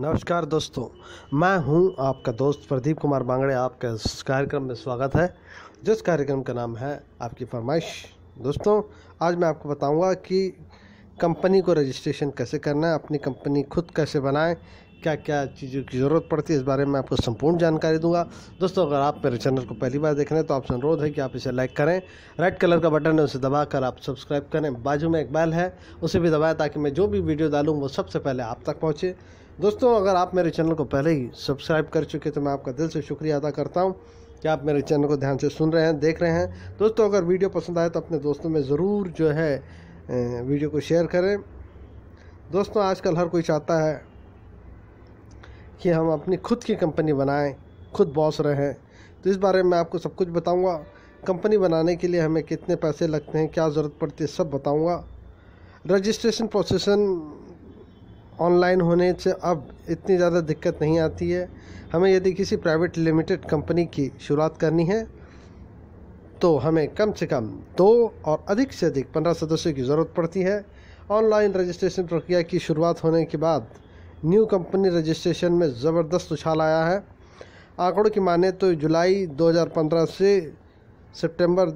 नमस्कार दोस्तों मैं हूं आपका दोस्त प्रदीप कुमार बांगड़े आपके इस कार्यक्रम में स्वागत है जिस कार्यक्रम का नाम है आपकी फरमाइश दोस्तों आज मैं आपको बताऊंगा कि कंपनी को रजिस्ट्रेशन कैसे करना है अपनी कंपनी खुद कैसे बनाएं क्या क्या चीज़ों की ज़रूरत पड़ती है इस बारे में आपको संपूर्ण जानकारी दूंगा दोस्तों अगर आप मेरे चैनल को पहली बार देख रहे हैं तो आपसे अनुरोध है कि आप इसे लाइक करें रेड कलर का बटन है उसे दबा कर आप सब्सक्राइब करें बाजू में एक बैल है उसे भी दबाएं ताकि मैं जो भी वीडियो डालूँ वो सबसे पहले आप तक पहुँचे दोस्तों अगर आप मेरे चैनल को पहले ही सब्सक्राइब कर चुके तो मैं आपका दिल से शुक्रिया अदा करता हूँ कि आप मेरे चैनल को ध्यान से सुन रहे हैं देख रहे हैं दोस्तों अगर वीडियो पसंद आए तो अपने दोस्तों में ज़रूर जो है वीडियो को शेयर करें दोस्तों आजकल हर कोई चाहता है कि हम अपनी खुद की कंपनी बनाएं खुद बॉस रहें तो इस बारे में आपको सब कुछ बताऊंगा कंपनी बनाने के लिए हमें कितने पैसे लगते हैं क्या ज़रूरत पड़ती है सब बताऊंगा रजिस्ट्रेशन प्रोसेसन ऑनलाइन होने से अब इतनी ज़्यादा दिक्कत नहीं आती है हमें यदि किसी प्राइवेट लिमिटेड कंपनी की शुरुआत करनी है तो हमें कम से कम दो और अधिक से अधिक पंद्रह सदस्यों की ज़रूरत पड़ती है ऑनलाइन रजिस्ट्रेशन प्रक्रिया की शुरुआत होने के बाद न्यू कंपनी रजिस्ट्रेशन में ज़बरदस्त उछाल आया है आंकड़ों की माने तो जुलाई 2015 से सितंबर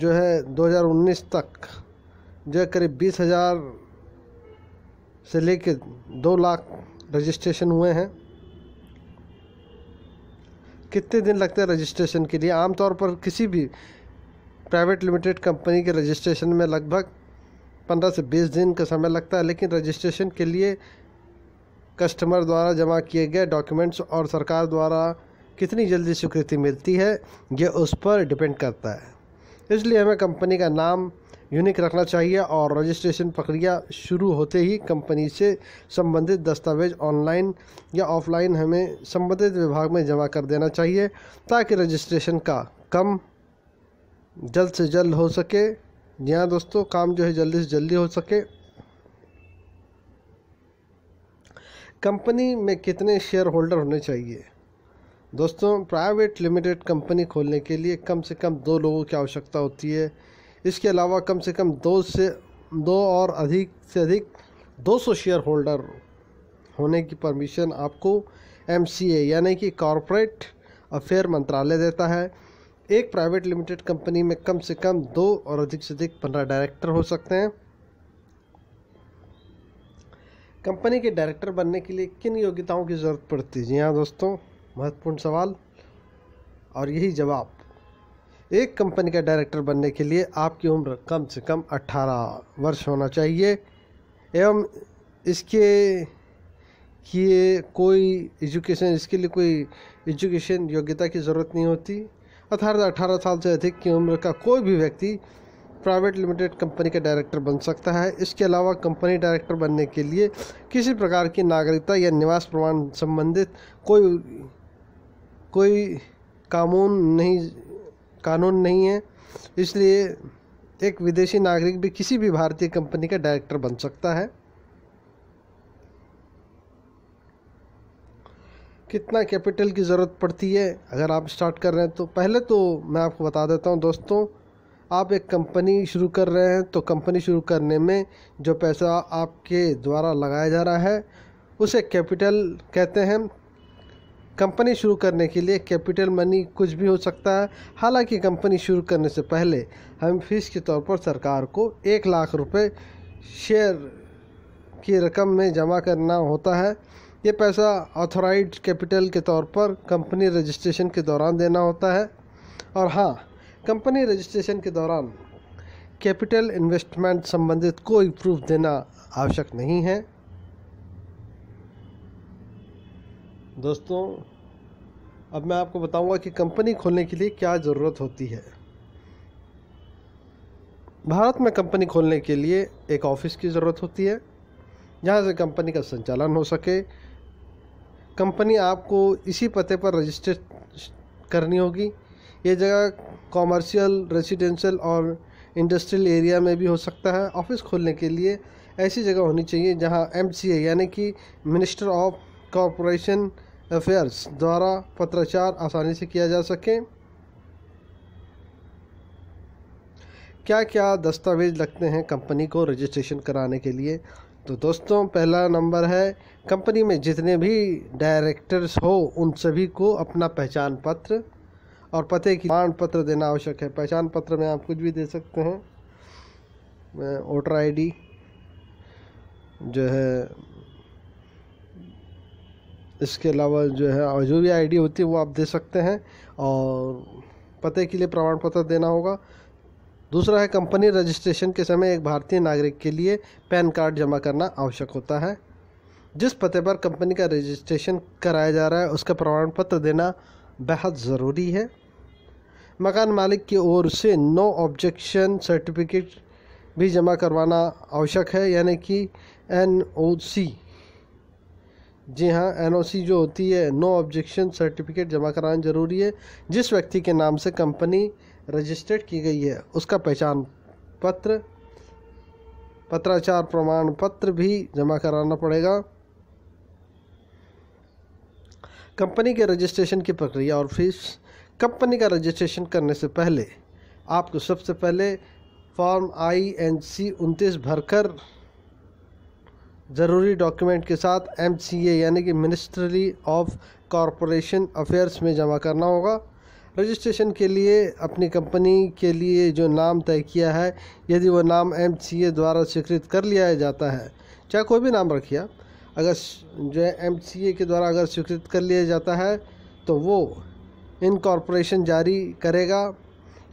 जो है 2019 तक जो है करीब बीस हज़ार से लेकर दो लाख रजिस्ट्रेशन हुए हैं कितने दिन लगते हैं रजिस्ट्रेशन के लिए आमतौर पर किसी भी प्राइवेट लिमिटेड कंपनी के रजिस्ट्रेशन में लगभग पंद्रह से बीस दिन का समय लगता है लेकिन रजिस्ट्रेशन के लिए कस्टमर द्वारा जमा किए गए डॉक्यूमेंट्स और सरकार द्वारा कितनी जल्दी स्वीकृति मिलती है ये उस पर डिपेंड करता है इसलिए हमें कंपनी का नाम यूनिक रखना चाहिए और रजिस्ट्रेशन प्रक्रिया शुरू होते ही कंपनी से संबंधित दस्तावेज ऑनलाइन या ऑफलाइन हमें संबंधित विभाग में जमा कर देना चाहिए ताकि रजिस्ट्रेशन का कम जल्द से जल्द हो सके जी हाँ दोस्तों काम जो है जल्दी से जल्दी हो सके कंपनी में कितने शेयर होल्डर होने चाहिए दोस्तों प्राइवेट लिमिटेड कंपनी खोलने के लिए कम से कम दो लोगों की आवश्यकता होती है इसके अलावा कम से कम दो से दो और अधिक से अधिक 200 शेयर होल्डर होने की परमिशन आपको एम यानी कि कॉरपोरेट अफेयर मंत्रालय देता है एक प्राइवेट लिमिटेड कंपनी में कम से कम दो और अधिक से अधिक पंद्रह डायरेक्टर हो सकते हैं कंपनी के डायरेक्टर बनने के लिए किन योग्यताओं की ज़रूरत पड़ती है जी हाँ दोस्तों महत्वपूर्ण सवाल और यही जवाब एक कंपनी का डायरेक्टर बनने के लिए आपकी उम्र कम से कम 18 वर्ष होना चाहिए एवं इसके किए कोई एजुकेशन इसके लिए कोई एजुकेशन योग्यता की ज़रूरत नहीं होती अर्थात अठारह साल से अधिक की उम्र का कोई भी व्यक्ति प्राइवेट लिमिटेड कंपनी का डायरेक्टर बन सकता है इसके अलावा कंपनी डायरेक्टर बनने के लिए किसी प्रकार की नागरिकता या निवास प्रमाण संबंधित कोई कोई कानून नहीं कानून नहीं है इसलिए एक विदेशी नागरिक भी किसी भी भारतीय कंपनी का डायरेक्टर बन सकता है कितना कैपिटल की ज़रूरत पड़ती है अगर आप स्टार्ट कर रहे हैं तो पहले तो मैं आपको बता देता हूं दोस्तों आप एक कंपनी शुरू कर रहे हैं तो कंपनी शुरू करने में जो पैसा आपके द्वारा लगाया जा रहा है उसे कैपिटल कहते हैं कंपनी शुरू करने के लिए कैपिटल मनी कुछ भी हो सकता है हालांकि कंपनी शुरू करने से पहले हम फीस के तौर पर सरकार को एक लाख रुपए शेयर की रकम में जमा करना होता है ये पैसा ऑथोराइज कैपिटल के तौर पर कंपनी रजिस्ट्रेशन के दौरान देना होता है और हाँ कंपनी रजिस्ट्रेशन के दौरान कैपिटल इन्वेस्टमेंट संबंधित कोई प्रूफ देना आवश्यक नहीं है दोस्तों अब मैं आपको बताऊंगा कि कंपनी खोलने के लिए क्या ज़रूरत होती है भारत में कंपनी खोलने के लिए एक ऑफिस की ज़रूरत होती है जहाँ से कंपनी का संचालन हो सके कंपनी आपको इसी पते पर रजिस्टर करनी होगी ये जगह कॉमर्शियल रेजिडेंशियल और इंडस्ट्रियल एरिया में भी हो सकता है ऑफिस खोलने के लिए ऐसी जगह होनी चाहिए जहाँ एम यानी कि मिनिस्टर ऑफ कॉरपोरेशन अफेयर्स द्वारा पत्राचार आसानी से किया जा सके क्या क्या दस्तावेज लगते हैं कंपनी को रजिस्ट्रेशन कराने के लिए तो दोस्तों पहला नंबर है कंपनी में जितने भी डायरेक्टर्स हो उन सभी को अपना पहचान पत्र और पते की प्रमाण पत्र देना आवश्यक है पहचान पत्र में आप कुछ भी दे सकते हैं वोटर आईडी जो है इसके अलावा जो है जो भी आईडी होती है वो आप दे सकते हैं और पते के लिए प्रमाण पत्र देना होगा दूसरा है कंपनी रजिस्ट्रेशन के समय एक भारतीय नागरिक के लिए पैन कार्ड जमा करना आवश्यक होता है जिस पते पर कंपनी का रजिस्ट्रेशन कराया जा रहा है उसका प्रमाण पत्र देना बेहद ज़रूरी है मकान मालिक की ओर से नो ऑब्जेक्शन सर्टिफिकेट भी जमा करवाना आवश्यक है यानी कि एन ओ सी जी हाँ एनओसी जो होती है नो ऑब्जेक्शन सर्टिफिकेट जमा कराना ज़रूरी है जिस व्यक्ति के नाम से कंपनी रजिस्टर्ड की गई है उसका पहचान पत्र पत्राचार प्रमाण पत्र भी जमा कराना पड़ेगा कंपनी के रजिस्ट्रेशन की प्रक्रिया और फीस कंपनी का रजिस्ट्रेशन करने से पहले आपको सबसे पहले फॉर्म आई एन सी उनतीस भरकर ज़रूरी डॉक्यूमेंट के साथ एम यानी कि मिनिस्ट्री ऑफ कॉरपोरेशन अफेयर्स में जमा करना होगा रजिस्ट्रेशन के लिए अपनी कंपनी के लिए जो नाम तय किया है यदि वो नाम एम द्वारा स्वीकृत कर लिया जाता है चाहे कोई भी नाम रखिए अगर जो है एम के द्वारा अगर स्वीकृत कर लिया जाता है तो वो इन कॉरपोरेशन जारी करेगा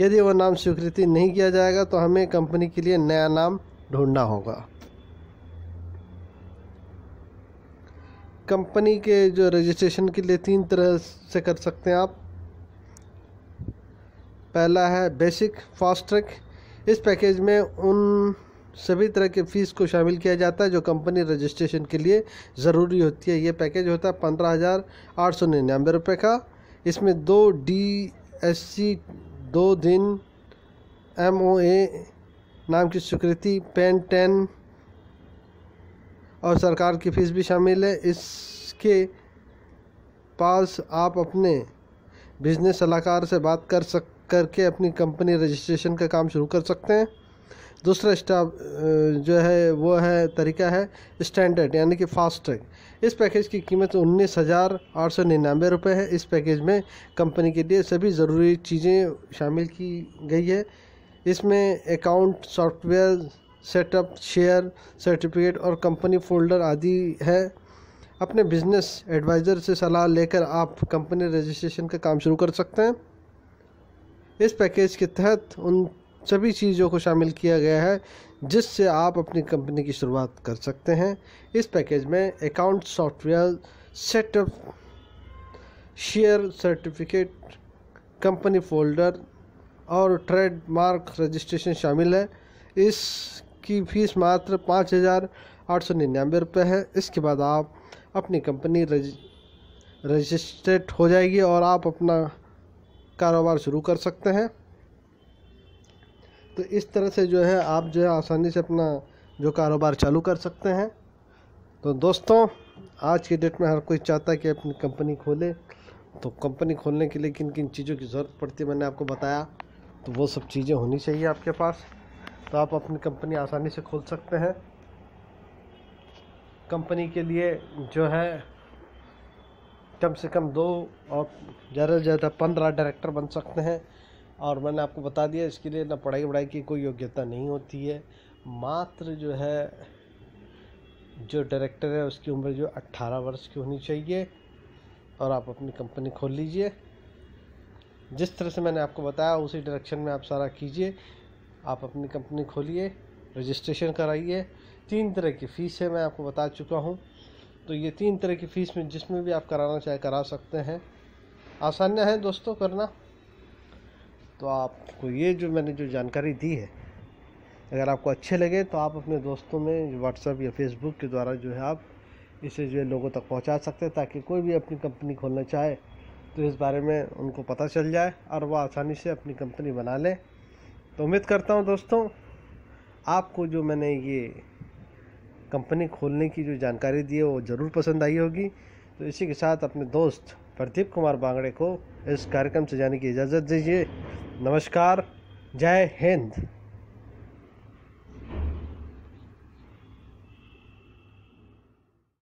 यदि वो नाम स्वीकृति नहीं किया जाएगा तो हमें कंपनी के लिए नया नाम ढूंढना होगा कंपनी के जो रजिस्ट्रेशन के लिए तीन तरह से कर सकते हैं आप पहला है बेसिक फास्ट ट्रैक इस पैकेज में उन सभी तरह के फ़ीस को शामिल किया जाता है जो कंपनी रजिस्ट्रेशन के लिए ज़रूरी होती है ये पैकेज होता है पंद्रह हज़ार आठ सौ निन्यानवे रुपये का इसमें दो डी एस सी दो दिन एम ओ ए नाम की स्वीकृति पेन टेन और सरकार की फ़ीस भी शामिल है इसके पास आप अपने बिजनेस सलाहकार से बात कर सक करके अपनी कंपनी रजिस्ट्रेशन का काम शुरू कर सकते हैं दूसरा स्टाफ जो है वो है तरीका है स्टैंडर्ड यानी कि फास्ट ट्रैक इस पैकेज की कीमत उन्नीस हज़ार आठ सौ निन्यानवे रुपये है इस पैकेज में कंपनी के लिए सभी ज़रूरी चीज़ें शामिल की गई है इसमें account software setup share certificate और कंपनी फोल्डर आदि है अपने बिजनेस एडवाइज़र से सलाह लेकर आप कंपनी रजिस्ट्रेशन का काम शुरू कर सकते हैं इस पैकेज के तहत उन सभी चीज़ों को शामिल किया गया है जिससे आप अपनी कंपनी की शुरुआत कर सकते हैं इस पैकेज में account software setup share certificate company folder और ट्रेडमार्क रजिस्ट्रेशन शामिल है इस की फ़ीस मात्र पाँच हज़ार आठ सौ निन्यानवे रुपये है इसके बाद आप अपनी कंपनी रजिस्टर्ड हो जाएगी और आप अपना कारोबार शुरू कर सकते हैं तो इस तरह से जो है आप जो है आसानी से अपना जो कारोबार चालू कर सकते हैं तो दोस्तों आज की डेट में हर कोई चाहता है कि अपनी कंपनी खोले तो कंपनी खोलने के लिए किन किन चीज़ों की ज़रूरत पड़ती है मैंने आपको बताया तो वो सब चीज़ें होनी चाहिए आपके पास तो आप अपनी कंपनी आसानी से खोल सकते हैं कंपनी के लिए जो है कम से कम दो और ज़्यादा से ज़्यादा पंद्रह डायरेक्टर बन सकते हैं और मैंने आपको बता दिया इसके लिए ना पढ़ाई वढ़ाई की कोई योग्यता नहीं होती है मात्र जो है जो डायरेक्टर है उसकी उम्र जो 18 वर्ष की होनी चाहिए और आप अपनी कंपनी खोल लीजिए जिस तरह से मैंने आपको बताया उसी डायरेक्शन में आप सारा कीजिए आप अपनी कंपनी खोलिए रजिस्ट्रेशन कराइए तीन तरह की फ़ीस है मैं आपको बता चुका हूँ तो ये तीन तरह की फ़ीस में जिसमें भी आप कराना चाहे करा सकते हैं आसानियाँ हैं दोस्तों करना तो आपको ये जो मैंने जो जानकारी दी है अगर आपको अच्छे लगे तो आप अपने दोस्तों में व्हाट्सअप या फेसबुक के द्वारा जो है आप इसे जो है लोगों तक पहुंचा सकते हैं ताकि कोई भी अपनी कंपनी खोलना चाहे तो इस बारे में उनको पता चल जाए और वह आसानी से अपनी कंपनी बना लें तो उम्मीद करता हूँ दोस्तों आपको जो मैंने ये कंपनी खोलने की जो जानकारी दी है वो ज़रूर पसंद आई होगी तो इसी के साथ अपने दोस्त प्रदीप कुमार बांगड़े को इस कार्यक्रम से जाने की इजाज़त दीजिए नमस्कार जय हिंद